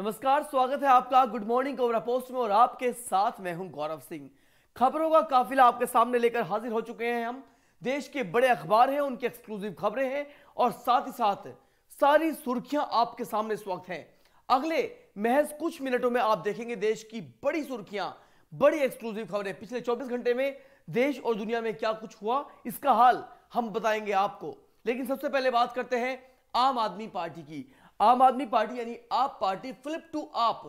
नमस्कार स्वागत है आपका गुड मॉर्निंग कोबरा पोस्ट में और आपके साथ मैं हूं गौरव सिंह खबरों का काफिला आपके सामने लेकर हाजिर हो चुके हैं हम देश के बड़े अखबार हैं उनके एक्सक्लूसिव खबरें हैं और साथ ही साथ सारी सुर्खियां आपके सामने इस वक्त हैं अगले महज कुछ मिनटों में आप देखेंगे देश की बड़ी सुर्खियां बड़ी एक्सक्लूसिव खबरें पिछले 24 घंटे में देश और दुनिया में क्या कुछ हुआ इसका हाल हम बताएंगे आपको लेकिन सबसे पहले बात करते हैं आम आदमी पार्टी की आम आदमी पार्टी यानी AAP party flip to AAP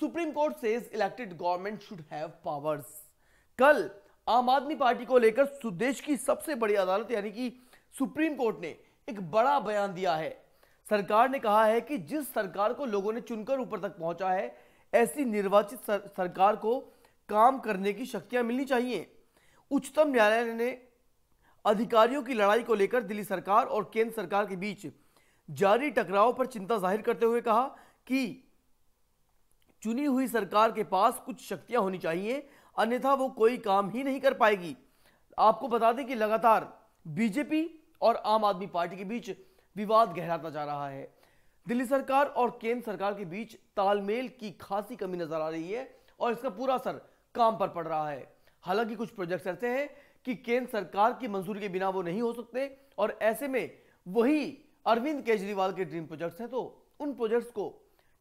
supreme court से elected government should have powers कल आम आदमी पार्टी को लेकर सुदेश की सबसे बड़ी अदालत यानी कि सुप्रीम कोर्ट ने एक बड़ा बयान दिया है सरकार ने कहा है कि जिस सरकार को लोगों ने चुनकर ऊपर तक पहुंचा है ऐसी निर्वाचित सर, सरकार को काम करने की शक्तियां मिलनी चाहिए उच्चतम न्यायालय ने अधिकारियों की लड़ाई को लेकर दिल्ली सरकार और केंद्र सरकार के बीच जारी टकराव पर चिंता जाहिर करते हुए कहा कि चुनी हुई सरकार के पास कुछ शक्तियां होनी चाहिए अन्यथा वो कोई काम ही नहीं कर पाएगी आपको बता दें कि लगातार बीजेपी और आम आदमी पार्टी के बीच विवाद गहराता जा रहा है दिल्ली सरकार और केंद्र सरकार के बीच तालमेल की खासी कमी नजर आ रही है और इसका पूरा असर काम पर पड़ रहा है हालांकि कुछ प्रोजेक्ट्स ऐसे हैं कि केंद्र सरकार की मंजूरी के बिना वो नहीं हो सकते और ऐसे में वही अरविंद केजरीवाल के ड्रीम प्रोजेक्ट्स हैं तो उन प्रोजेक्ट्स को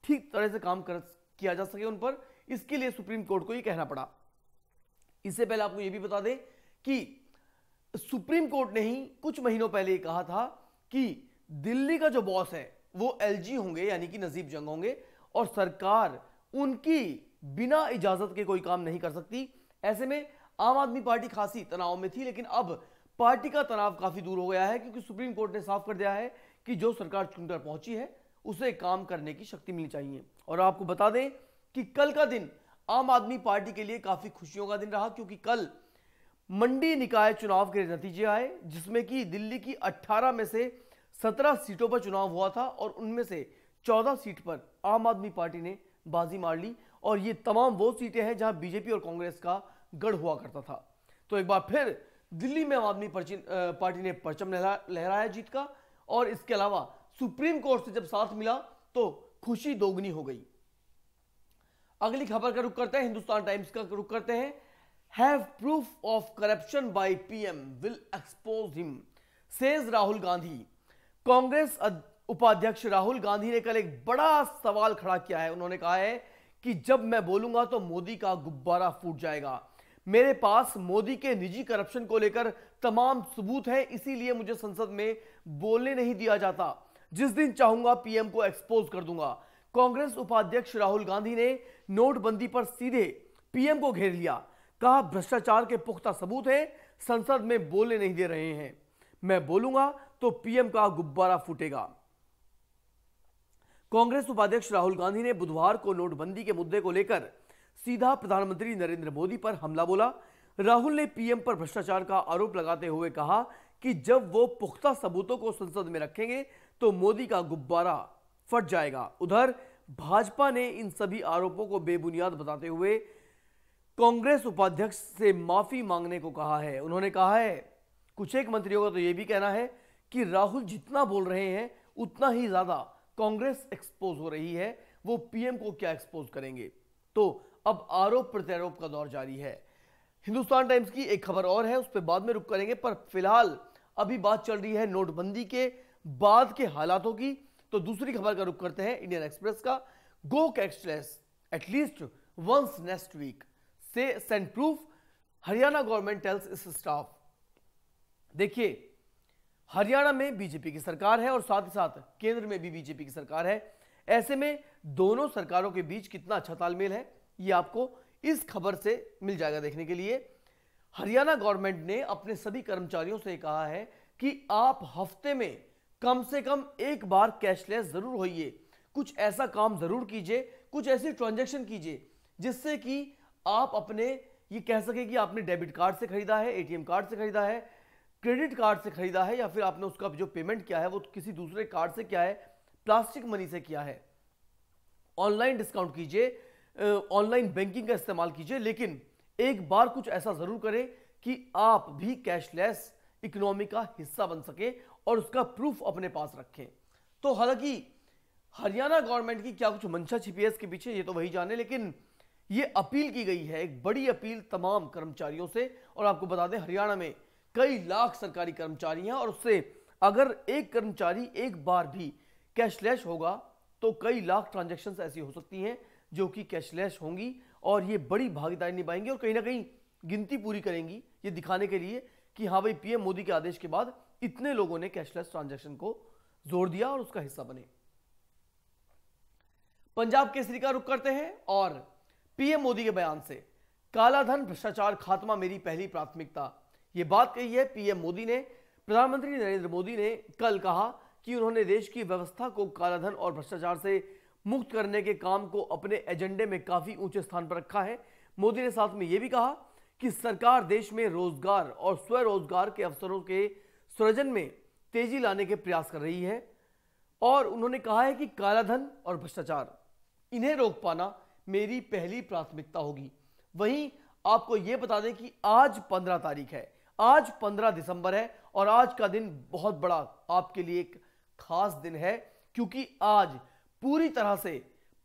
ठीक तरह से काम कर किया जा सके उन पर इसके लिए सुप्रीम कोर्ट को ये कहना पड़ा इससे पहले आपको ये भी बता दें कि सुप्रीम कोर्ट ने ही कुछ महीनों पहले कहा था कि दिल्ली का जो बॉस है वो एलजी होंगे यानी कि नजीब जंग होंगे और सरकार उनकी बिना इजाजत के कोई काम नहीं कर सकती ऐसे में आम आदमी पार्टी खासी तनाव में थी लेकिन अब पार्टी का तनाव काफी दूर हो गया है क्योंकि सुप्रीम कोर्ट ने साफ कर दिया है कि जो सरकार चुनकर पहुंची है उसे काम करने की शक्ति मिलनी चाहिए और आपको बता दें कि कल का दिन आम आदमी पार्टी के लिए काफ़ी खुशियों का दिन रहा क्योंकि कल मंडी निकाय चुनाव के नतीजे आए जिसमें कि दिल्ली की 18 में से 17 सीटों पर चुनाव हुआ था और उनमें से 14 सीट पर आम आदमी पार्टी ने बाजी मार ली और ये तमाम वो सीटें हैं जहां बीजेपी और कांग्रेस का गढ़ हुआ करता था तो एक बार फिर दिल्ली में आम आदमी पार्टी ने परचम लहराया जीत का और इसके अलावा सुप्रीम कोर्ट से जब साथ मिला तो खुशी दोगुनी हो गई अगली खबर का रुख करते हैं हिंदुस्तान टाइम्स का रुख करते हैं have proof of corruption by PM will expose him says Rahul Gandhi Congress उपाध्यक्ष राहुल गांधी ने कल एक बड़ा सवाल खड़ा किया है उन्होंने कहा है कि जब मैं बोलूंगा तो मोदी का गुब्बारा फूट जाएगा मेरे पास मोदी के निजी करप्शन को लेकर तमाम सबूत हैं इसीलिए मुझे संसद में बोलने नहीं दिया जाता जिस दिन चाहूंगा पीएम को एक्सपोज कर दूंगा कांग्रेस उपाध्यक्ष राहुल गांधी ने नोटबंदी पर सीधे पीएम को घेर लिया कहा भ्रष्टाचार के पुख्ता सबूत हैं संसद में बोलने नहीं दे रहे हैं मैं बोलूंगा तो पीएम का गुब्बारा फूटेगा कांग्रेस उपाध्यक्ष राहुल गांधी ने बुधवार को नोटबंदी के मुद्दे को लेकर सीधा प्रधानमंत्री नरेंद्र मोदी पर हमला बोला राहुल ने पीएम पर भ्रष्टाचार का आरोप लगाते हुए कहा कि जब वो पुख्ता सबूतों को संसद में रखेंगे तो मोदी का गुब्बारा फट जाएगा उधर भाजपा ने इन सभी आरोपों को बेबुनियाद बताते हुए कांग्रेस उपाध्यक्ष से माफी मांगने को कहा है उन्होंने कहा है कुछ एक मंत्रियों का तो यह भी कहना है कि राहुल जितना बोल रहे हैं उतना ही ज्यादा कांग्रेस एक्सपोज हो रही है वो पीएम को क्या एक्सपोज करेंगे तो अब आरोप प्रत्यारोप का दौर जारी है हिंदुस्तान टाइम्स की एक खबर और है उस पर बाद में रुक करेंगे पर फिलहाल अभी बात चल रही है नोटबंदी के बाद के हालातों की तो दूसरी खबर का रुख करते हैं इंडियन एक्सप्रेस का गोक Express at least once next week से send proof Haryana government tells इस स्टाफ देखिए हरियाणा में बीजेपी की सरकार है और साथ ही साथ केंद्र में भी बीजेपी की सरकार है ऐसे में दोनों सरकारों के बीच कितना अच्छा तालमेल है ये आपको इस खबर से मिल जाएगा देखने के लिए हरियाणा गवर्नमेंट ने अपने सभी कर्मचारियों से कहा है कि आप हफ्ते में कम से कम एक बार कैशलेस जरूर होइए कुछ ऐसा काम जरूर कीजिए कुछ ऐसी ट्रांजेक्शन कीजिए जिससे कि आप अपने ये कह सके कि आपने डेबिट कार्ड से खरीदा है एटीएम कार्ड से खरीदा है क्रेडिट कार्ड से खरीदा है या फिर आपने उसका जो पेमेंट किया है वो किसी दूसरे कार्ड से किया है प्लास्टिक मनी से किया है ऑनलाइन डिस्काउंट कीजिए ऑनलाइन बैंकिंग का इस्तेमाल कीजिए लेकिन एक बार कुछ ऐसा ज़रूर करें कि आप भी कैशलेस इकोनॉमी का हिस्सा बन सके और उसका प्रूफ अपने पास रखें तो हालांकि हरियाणा गवर्नमेंट की क्या कुछ मंशा छिपी है इसके पीछे ये तो वही जाने लेकिन ये अपील की गई है एक बड़ी अपील तमाम कर्मचारियों से और आपको बता दें हरियाणा में कई लाख सरकारी कर्मचारी हैं और उससे अगर एक कर्मचारी एक बार भी कैशलेस होगा तो कई लाख ट्रांजेक्शन ऐसी हो सकती हैं जो कि कैशलेस होंगी और ये बड़ी भागीदारी निभाएंगी और कहीं ना कहीं गिनती पूरी करेंगी ये दिखाने के लिए कि हाँ भाई पीएम मोदी के आदेश के बाद इतने लोगों ने कैशलेस ट्रांजेक्शन को जोर दिया और उसका हिस्सा बने पंजाब केसरी का रुख करते हैं और पीएम मोदी के बयान से कालाधन भ्रष्टाचार खात्मा मेरी पहली प्राथमिकता ये बात कही है पीएम मोदी ने प्रधानमंत्री नरेंद्र मोदी ने कल कहा कि उन्होंने देश की व्यवस्था को कालाधन और भ्रष्टाचार से मुक्त करने के काम को अपने एजेंडे में काफी ऊंचे स्थान पर रखा है मोदी ने साथ में यह भी कहा कि सरकार देश में रोजगार और स्वरोजगार के अवसरों के सृजन में तेजी लाने के प्रयास कर रही है और उन्होंने कहा है कि कालाधन और भ्रष्टाचार इन्हें रोक पाना मेरी पहली प्राथमिकता होगी वहीं आपको यह बता दें कि आज पंद्रह तारीख है आज पंद्रह दिसंबर है और आज का दिन बहुत बड़ा आपके लिए एक खास दिन है क्योंकि आज पूरी तरह से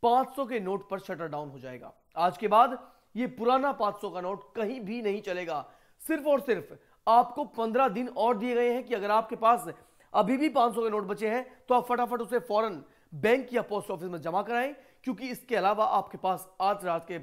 500 के नोट पर शटर डाउन हो जाएगा आज के बाद ये पुराना 500 का नोट कहीं भी नहीं चलेगा सिर्फ और सिर्फ आपको 15 दिन और दिए गए हैं कि अगर आपके पास अभी भी 500 के नोट बचे हैं तो आप फटाफट उसे फौरन बैंक या पोस्ट ऑफिस में जमा कराएं क्योंकि इसके अलावा आपके पास आज रात के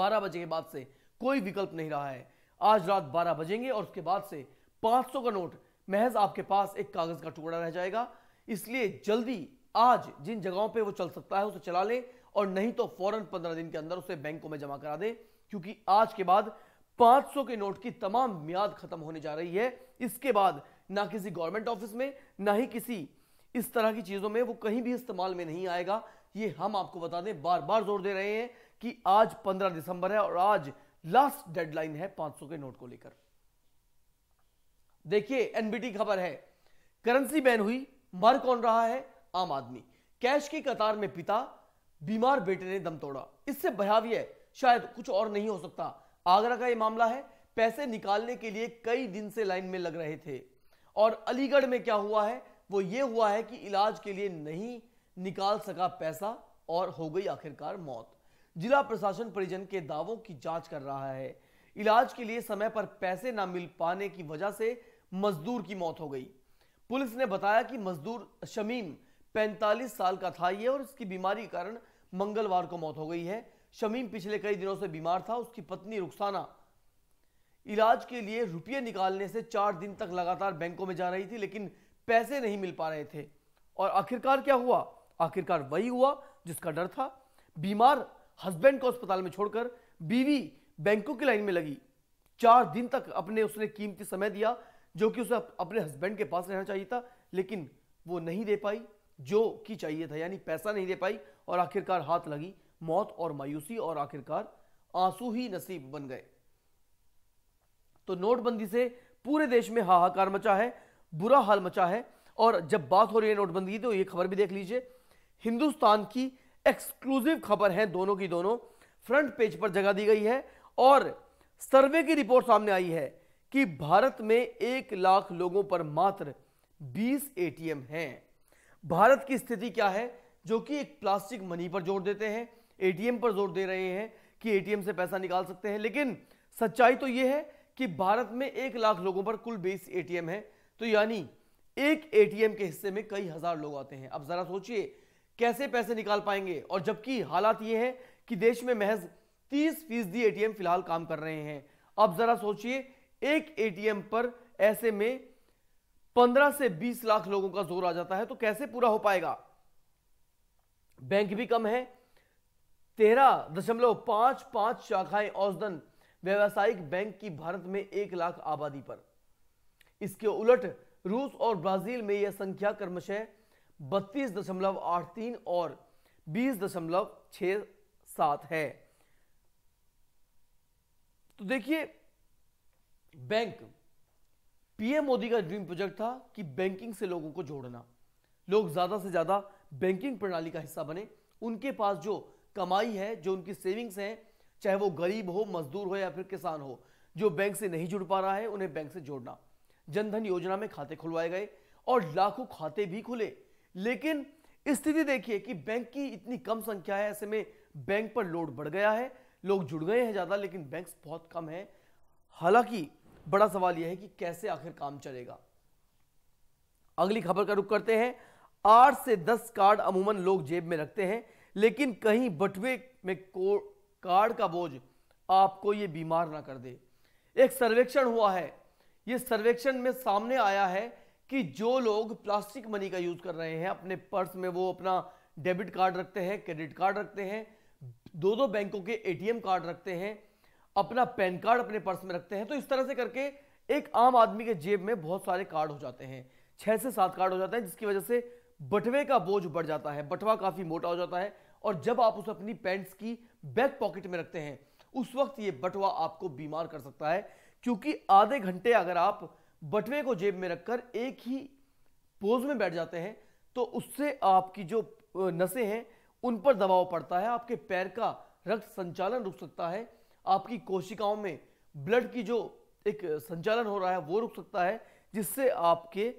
बारह बजे के बाद से कोई विकल्प नहीं रहा है आज रात बारह बजेंगे और उसके बाद से पांच का नोट महज आपके पास एक कागज का टुकड़ा रह जाएगा इसलिए जल्दी आज जिन जगहों पे वो चल सकता है उसे चला ले और नहीं तो फौरन पंद्रह दिन के अंदर उसे बैंकों में जमा करा दे क्योंकि आज के बाद 500 के नोट की तमाम मियाद खत्म होने जा रही है इसके बाद ना किसी गवर्नमेंट ऑफिस में ना ही किसी इस तरह की चीजों में वो कहीं भी इस्तेमाल में नहीं आएगा ये हम आपको बता दें बार बार जोर दे रहे हैं कि आज 15 दिसंबर है और आज लास्ट डेडलाइन है 500 के नोट को लेकर देखिए एनबीटी खबर है करेंसी बैन हुई मर कौन रहा है आम आदमी कैश की कतार में पिता बीमार बेटे ने दम तोड़ा इससे भयावी है शायद कुछ और नहीं हो सकता आगरा का यह मामला है पैसे निकालने के लिए कई दिन से लाइन में लग रहे थे और अलीगढ़ में क्या हुआ है वो ये हुआ है कि इलाज के लिए नहीं निकाल सका पैसा और हो गई आखिरकार मौत जिला प्रशासन परिजन के दावों की जांच कर रहा है इलाज के लिए समय पर पैसे ना मिल पाने की वजह से मजदूर की मौत हो गई पुलिस ने बताया कि मजदूर शमीम 45 साल का था ये और इसकी बीमारी के कारण मंगलवार को मौत हो गई है शमीम पिछले कई दिनों से बीमार था उसकी पत्नी रुखसाना इलाज के लिए रुपये निकालने से चार दिन तक लगातार बैंकों में जा रही थी लेकिन पैसे नहीं मिल पा रहे थे और आखिरकार क्या हुआ आखिरकार वही हुआ जिसका डर था बीमार हस्बैंड को अस्पताल में छोड़कर बीवी बैंकों की लाइन में लगी चार दिन तक अपने उसने कीमती समय दिया जो कि उसे अपने हस्बैंड के पास रहना चाहिए था लेकिन वो नहीं दे पाई जो कि चाहिए था यानी पैसा नहीं दे पाई और आखिरकार हाथ लगी मौत और मायूसी और आखिरकार आंसू ही नसीब बन गए तो नोटबंदी से पूरे देश में हाहाकार मचा है बुरा हाल मचा है और जब बात हो रही है नोटबंदी की तो ये खबर भी देख लीजिए हिंदुस्तान की एक्सक्लूसिव खबर है दोनों की दोनों फ्रंट पेज पर जगह दी गई है और सर्वे की रिपोर्ट सामने आई है कि भारत में एक लाख लोगों पर मात्र 20 एटीएम हैं भारत की स्थिति क्या है जो कि एक प्लास्टिक मनी पर जोर देते हैं एटीएम पर जोर दे रहे हैं कि एटीएम से पैसा निकाल सकते हैं लेकिन सच्चाई तो यह है कि भारत में एक लाख लोगों पर कुल बीस एटीएम है तो यानी एक एटीएम के हिस्से में कई हजार लोग आते हैं अब जरा सोचिए कैसे पैसे निकाल पाएंगे और जबकि हालात ये है कि देश में महज तीस फीसदी एटीएम फिलहाल काम कर रहे हैं अब जरा सोचिए एक एटीएम पर ऐसे में पंद्रह से बीस लाख लोगों का जोर आ जाता है तो कैसे पूरा हो पाएगा बैंक भी कम है तेरह दशमलव पांच पांच शाखाएं औसधन व्यावसायिक बैंक की भारत में एक लाख आबादी पर इसके उलट रूस और ब्राजील में यह संख्या क्रमशः बत्तीस दशमलव आठ तीन और बीस दशमलव छ सात है तो देखिए बैंक पीएम मोदी का ड्रीम प्रोजेक्ट था कि बैंकिंग से लोगों को जोड़ना लोग ज्यादा से ज्यादा बैंकिंग प्रणाली का हिस्सा बने उनके पास जो कमाई है जो उनकी सेविंग्स हैं चाहे वो गरीब हो मजदूर हो या फिर किसान हो जो बैंक से नहीं जुड़ पा रहा है उन्हें बैंक से जोड़ना जनधन योजना में खाते खुलवाए गए और लाखों खाते भी खुले लेकिन स्थिति देखिए कि बैंक की इतनी कम संख्या है ऐसे में बैंक पर लोड बढ़ गया है लोग जुड़ गए हैं ज़्यादा लेकिन बैंक बहुत कम है हालांकि बड़ा सवाल यह है कि कैसे आखिर काम चलेगा अगली खबर का रुख करते हैं आठ से दस कार्ड अमूमन लोग जेब में रखते हैं लेकिन कहीं बटवे में कार्ड का बोझ आपको यह बीमार ना कर दे एक सर्वेक्षण हुआ है यह सर्वेक्षण में सामने आया है कि जो लोग प्लास्टिक मनी का यूज कर रहे हैं अपने पर्स में वो अपना डेबिट कार्ड रखते हैं क्रेडिट कार्ड रखते हैं दो दो बैंकों के एटीएम कार्ड रखते हैं अपना पैन कार्ड अपने पर्स में रखते हैं तो इस तरह से करके एक आम आदमी के जेब में बहुत सारे कार्ड हो जाते हैं छह से सात कार्ड हो जाते हैं जिसकी वजह से बटवे का बोझ बढ़ जाता है बटवा काफ़ी मोटा हो जाता है और जब आप उसे अपनी पैंट्स की बैक पॉकेट में रखते हैं उस वक्त ये बटवा आपको बीमार कर सकता है क्योंकि आधे घंटे अगर आप बटवे को जेब में रखकर एक ही पोज में बैठ जाते हैं तो उससे आपकी जो नसें हैं उन पर दबाव पड़ता है आपके पैर का रक्त संचालन रुक सकता है आपकी कोशिकाओं में ब्लड की जो एक संचालन हो रहा है वो रुक सकता है जिससे आपके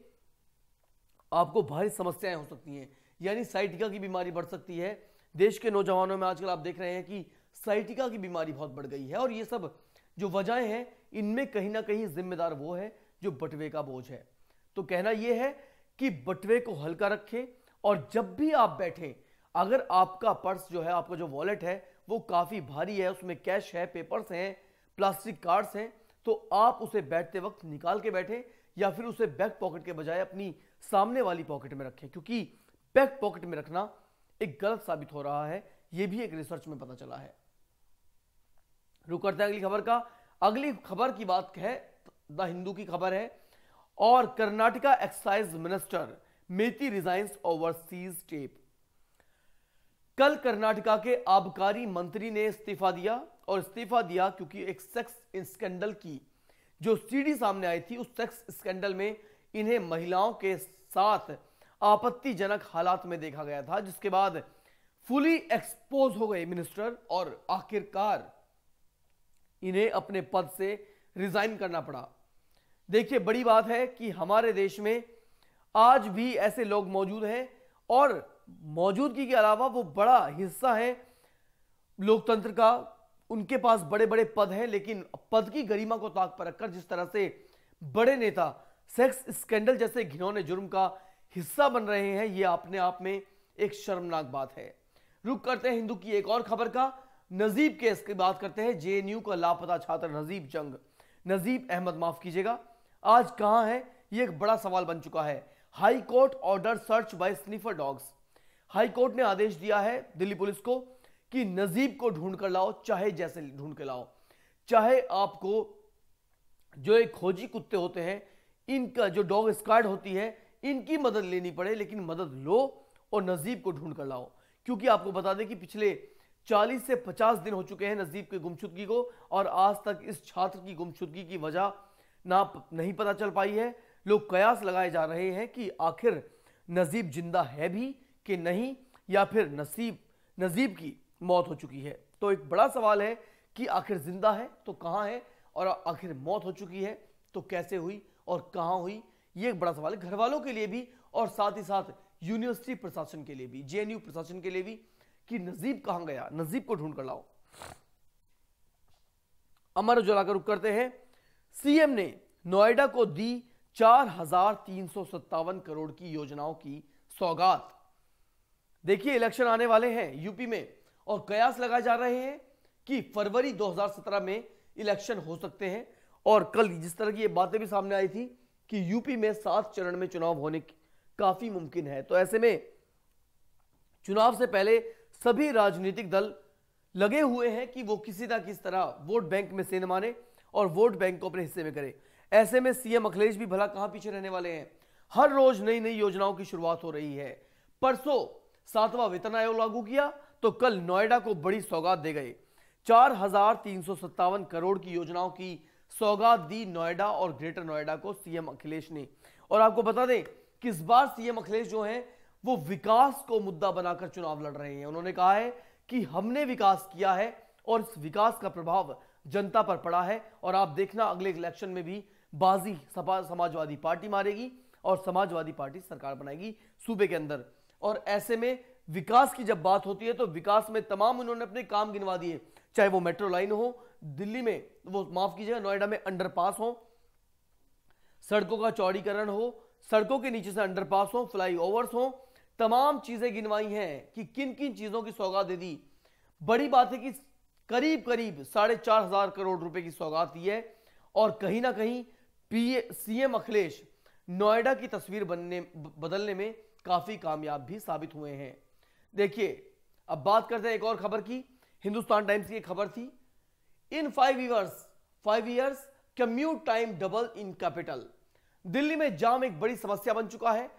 आपको भारी समस्याएं हो सकती हैं यानी साइटिका की बीमारी बढ़ सकती है देश के नौजवानों में आजकल आप देख रहे हैं कि साइटिका की बीमारी बहुत बढ़ गई है और ये सब जो वजहें हैं इनमें कहीं ना कहीं जिम्मेदार वो है जो बटवे का बोझ है तो कहना यह है कि बटवे को हल्का रखें और जब भी आप बैठें अगर आपका पर्स जो है आपका जो वॉलेट है वो काफ़ी भारी है उसमें कैश है पेपर्स हैं प्लास्टिक कार्ड्स हैं तो आप उसे बैठते वक्त निकाल के बैठें या फिर उसे बैक पॉकेट के बजाय अपनी सामने वाली पॉकेट में रखें क्योंकि बैक पॉकेट में रखना एक गलत साबित हो रहा है यह भी एक रिसर्च में पता चला है रुक करते हैं अगली खबर का अगली खबर की बात है द हिंदू की खबर है और Karnataka excise minister Meti resigns over sex tape कल कर्नाटका के आबकारी मंत्री ने इस्तीफा दिया और इस्तीफा दिया क्योंकि एक सेक्स स्कैंडल की जो सीडी सामने आई थी उस सेक्स स्कैंडल में इन्हें महिलाओं के साथ आपत्तिजनक हालात में देखा गया था जिसके बाद फुली एक्सपोज हो गए मिनिस्टर और आखिरकार इन्हें अपने पद से रिजाइन करना पड़ा देखिए बड़ी बात है कि हमारे देश में आज भी ऐसे लोग मौजूद हैं और मौजूदगी के अलावा वो बड़ा हिस्सा है लोकतंत्र का उनके पास बड़े बड़े पद हैं लेकिन पद की गरिमा को ताक पर रखकर जिस तरह से बड़े नेता सेक्स स्कैंडल जैसे घिनौने जुर्म का हिस्सा बन रहे हैं ये अपने आप में एक शर्मनाक बात है रुक करते हैं हिंदू की एक और खबर का नजीब केस की बात करते हैं जेएनयू का लापता छात्र नजीब जंग नजीब अहमद माफ कीजिएगा आज कहाँ है ये एक बड़ा सवाल बन चुका है high court order search by sniffer dogs high court ने आदेश दिया है दिल्ली पुलिस को कि नजीब को ढूंढ कर लाओ चाहे जैसे ढूंढ कर लाओ चाहे आपको जो एक खोजी कुत्ते होते हैं इनका जो डॉग स्क्वाड होती है इनकी मदद लेनी पड़े लेकिन मदद लो और नजीब को ढूंढ कर लाओ क्योंकि आपको बता दें कि पिछले 40 से 50 दिन हो चुके हैं नजीब के गुमशुदगी को और आज तक इस छात्र की गुमशुदगी की वजह ना नहीं पता चल पाई है लोग कयास लगाए जा रहे हैं कि आखिर नजीब जिंदा है भी कि नहीं या फिर नसीब नजीब की मौत हो चुकी है तो एक बड़ा सवाल है कि आखिर जिंदा है तो कहाँ है और आखिर मौत हो चुकी है तो कैसे हुई और कहाँ हुई ये एक बड़ा सवाल है घर वालों के लिए भी और साथ ही साथ यूनिवर्सिटी प्रशासन के लिए भी जेएनयू प्रशासन के लिए भी कि नजीब कहाँ गया नजीब को ढूंढ कर लाओ अमर उजाला का रुख करते हैं सीएम ने नोएडा को दी चार हजार तीन सौ सत्तावन करोड़ की योजनाओं की सौगात देखिए इलेक्शन आने वाले हैं यूपी में और कयास लगाए जा रहे हैं कि फरवरी 2017 में इलेक्शन हो सकते हैं और कल जिस तरह की ये बातें भी सामने आई थी कि यूपी में सात चरण में चुनाव होने की काफी मुमकिन है तो ऐसे में चुनाव से पहले सभी राजनीतिक दल लगे हुए हैं कि वो किसी ना किस तरह वोट बैंक में सेंध माने और वोट बैंक को अपने हिस्से में करे ऐसे में सीएम अखिलेश भी भला कहां पीछे रहने वाले हैं हर रोज नई नई योजनाओं की शुरुआत हो रही है परसों सातवां वेतन आयोग लागू किया तो कल नोएडा को बड़ी सौगात दे गए चार हजार तीन सौ सत्तावन करोड़ की योजनाओं की सौगात दी नोएडा और ग्रेटर नोएडा को सीएम अखिलेश ने और आपको बता दें कि इस बार सीएम अखिलेश जो हैं वो विकास को मुद्दा बनाकर चुनाव लड़ रहे हैं उन्होंने कहा है कि हमने विकास किया है और इस विकास का प्रभाव जनता पर पड़ा है और आप देखना अगले इलेक्शन में भी बाजी समाजवादी पार्टी मारेगी और समाजवादी पार्टी सरकार बनाएगी सूबे के अंदर और ऐसे में विकास की जब बात होती है तो विकास में तमाम उन्होंने अपने काम गिनवा दिए चाहे वो मेट्रो लाइन हो दिल्ली में वो माफ कीजिएगा नोएडा में अंडरपास हो सड़कों का चौड़ीकरण हो सड़कों के नीचे से अंडरपास हो फ्लाईओवर्स हो तमाम चीजें गिनवाई हैं कि किन किन चीजों की सौगात दे दी बड़ी बात है कि करीब करीब साढ़े चार हजार करोड़ रुपए की सौगात दी है और कहीं ना कहीं पी सीएम अखिलेश नोएडा की तस्वीर बनने बदलने में काफ़ी कामयाब भी साबित हुए हैं देखिए अब बात करते हैं एक और खबर की हिंदुस्तान टाइम्स की खबर थी in five years five years commute time double in capital Delhi में जाम एक बड़ी समस्या बन चुका है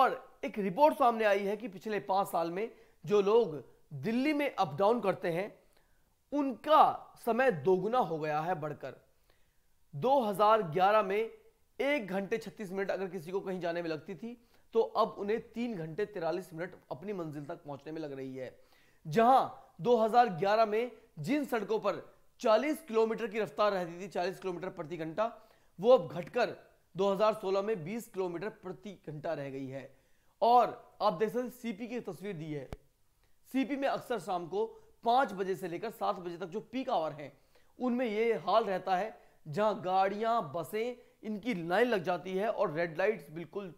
और एक रिपोर्ट सामने आई है कि पिछले पांच साल में जो लोग दिल्ली में अप डाउन करते हैं उनका समय दोगुना हो गया है बढ़कर 2011 में एक घंटे 36 मिनट अगर किसी को कहीं जाने में लगती थी तो अब उन्हें तीन घंटे तिरालीस मिनट अपनी मंजिल तक पहुंचने में लग रही है जहां 2011 में जिन सड़कों पर 40 किलोमीटर की रफ्तार रहती थी 40 किलोमीटर प्रति घंटा वो अब घटकर 2016 में 20 किलोमीटर प्रति घंटा रह गई है और आप देख सकते सीपी की तस्वीर दी है सीपी में अक्सर शाम को पांच बजे से लेकर सात बजे तक जो पीक आवर है उनमें ये हाल रहता है जहां गाड़ियां बसें इनकी लाइन लग जाती है और रेड लाइट्स बिल्कुल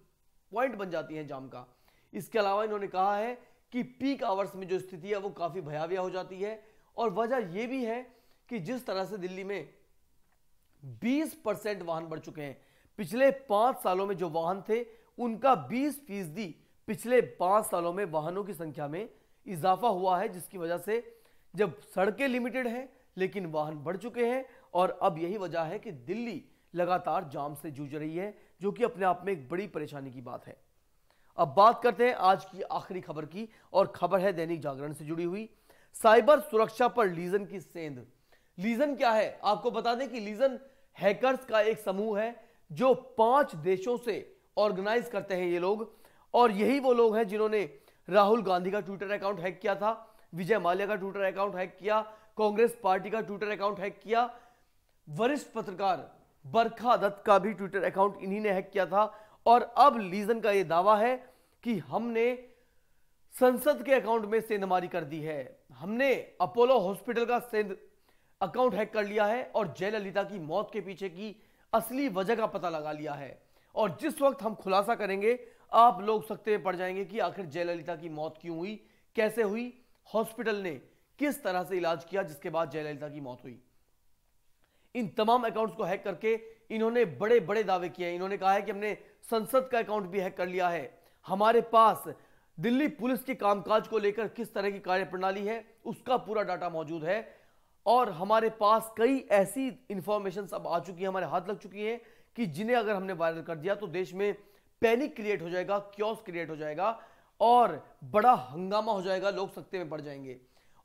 पॉइंट बन जाती है जाम का इसके अलावा इन्होंने कहा है कि पीक आवर्स में जो स्थिति है वो काफ़ी भयावह हो जाती है और वजह यह भी है कि जिस तरह से दिल्ली में 20 परसेंट वाहन बढ़ चुके हैं पिछले पांच सालों में जो वाहन थे उनका 20 फीसदी पिछले पांच सालों में वाहनों की संख्या में इजाफा हुआ है जिसकी वजह से जब सड़कें लिमिटेड हैं लेकिन वाहन बढ़ चुके हैं और अब यही वजह है कि दिल्ली लगातार जाम से जूझ रही है जो कि अपने आप में एक बड़ी परेशानी की बात है अब बात करते हैं आज की आखिरी खबर की और खबर है दैनिक जागरण से जुड़ी हुई साइबर सुरक्षा पर लीजन की सेंध लीजन क्या है आपको बता दें कि लीजन हैकर्स का एक समूह है जो पांच देशों से ऑर्गेनाइज करते हैं ये लोग और यही वो लोग हैं जिन्होंने राहुल गांधी का ट्विटर अकाउंट हैक किया था विजय माल्या का ट्विटर अकाउंट हैक किया कांग्रेस पार्टी का ट्विटर अकाउंट हैक किया वरिष्ठ पत्रकार बरखा दत्त का भी ट्विटर अकाउंट इन्हीं ने हैक किया था और अब लीजन का यह दावा है कि हमने संसद के अकाउंट में सेंधमारी कर दी है हमने अपोलो हॉस्पिटल का सेंध अकाउंट हैक कर लिया है और जयललिता की मौत के पीछे की असली वजह का पता लगा लिया है और जिस वक्त हम खुलासा करेंगे आप लोग सकते में पड़ जाएंगे कि आखिर जयललिता की मौत क्यों हुई कैसे हुई हॉस्पिटल ने किस तरह से इलाज किया जिसके बाद जयललिता की मौत हुई इन तमाम अकाउंट्स को हैक करके इन्होंने बड़े बड़े दावे किए इन्होंने कहा है कि हमने संसद का अकाउंट भी हैक कर लिया है हमारे पास दिल्ली पुलिस के कामकाज को लेकर किस तरह की कार्यप्रणाली है उसका पूरा डाटा मौजूद है और हमारे पास कई ऐसी इंफॉर्मेशन अब आ चुकी है हमारे हाथ लग चुकी है कि जिन्हें अगर हमने वायरल कर दिया तो देश में पैनिक क्रिएट हो जाएगा क्योस क्रिएट हो जाएगा और बड़ा हंगामा हो जाएगा लोग सकते में पड़ जाएंगे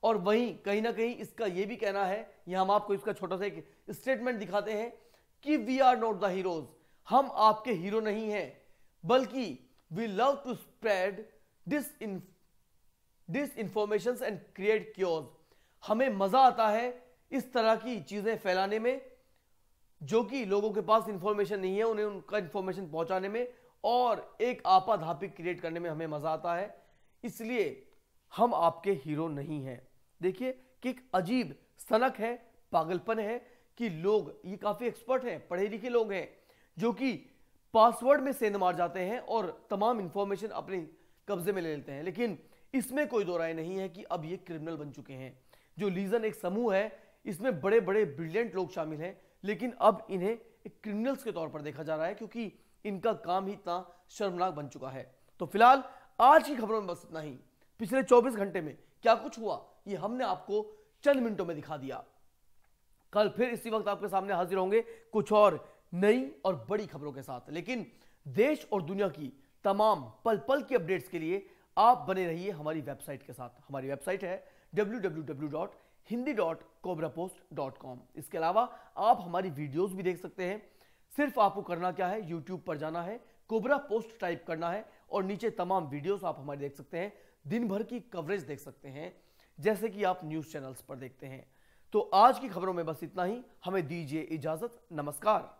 और वहीं कहीं ना कहीं इसका ये भी कहना है ये हम आपको इसका छोटा सा एक स्टेटमेंट दिखाते हैं कि we are not the heroes हम आपके हीरो नहीं हैं बल्कि we love to spread dis disinformation and create क्योर्स हमें मजा आता है इस तरह की चीजें फैलाने में जो कि लोगों के पास इंफॉर्मेशन नहीं है उन्हें उनका इंफॉर्मेशन पहुंचाने में और एक आपाधापी क्रिएट करने में हमें मजा आता है इसलिए हम आपके हीरो नहीं हैं देखिए कि एक अजीब सनक है पागलपन है कि लोग ये काफ़ी एक्सपर्ट हैं पढ़े लिखे लोग हैं जो कि पासवर्ड में सेंध मार जाते हैं और तमाम इंफॉर्मेशन अपने कब्जे में ले लेते हैं लेकिन इसमें कोई दो राय नहीं है कि अब ये क्रिमिनल बन चुके हैं जो लीजन एक समूह है इसमें बड़े बड़े ब्रिलियंट लोग शामिल हैं लेकिन अब इन्हें एक क्रिमिनल्स के तौर पर देखा जा रहा है क्योंकि इनका काम ही इतना शर्मनाक बन चुका है तो फिलहाल आज की खबरों में बस इतना ही पिछले 24 घंटे में क्या कुछ हुआ ये हमने आपको चंद मिनटों में दिखा दिया कल फिर इसी वक्त आपके सामने हाजिर होंगे कुछ और नई और बड़ी खबरों के साथ लेकिन देश और दुनिया की तमाम पल पल की अपडेट्स के लिए आप बने रहिए हमारी वेबसाइट के साथ हमारी वेबसाइट है डब्ल्यू इसके अलावा आप हमारी वीडियोस भी देख सकते हैं सिर्फ आपको करना क्या है यूट्यूब पर जाना है कोबरा पोस्ट टाइप करना है और नीचे तमाम वीडियोस आप हमारे देख सकते हैं दिन भर की कवरेज देख सकते हैं जैसे कि आप न्यूज़ चैनल्स पर देखते हैं तो आज की खबरों में बस इतना ही हमें दीजिए इजाज़त नमस्कार